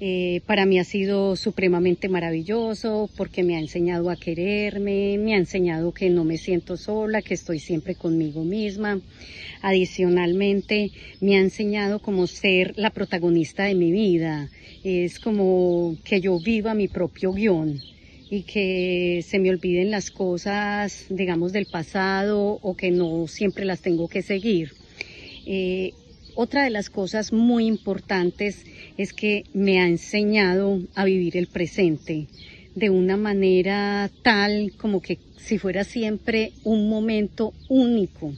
Eh, para mí ha sido supremamente maravilloso porque me ha enseñado a quererme, me ha enseñado que no me siento sola, que estoy siempre conmigo misma. Adicionalmente, me ha enseñado como ser la protagonista de mi vida. Es como que yo viva mi propio guión y que se me olviden las cosas, digamos, del pasado o que no siempre las tengo que seguir. Eh, otra de las cosas muy importantes es que me ha enseñado a vivir el presente de una manera tal como que si fuera siempre un momento único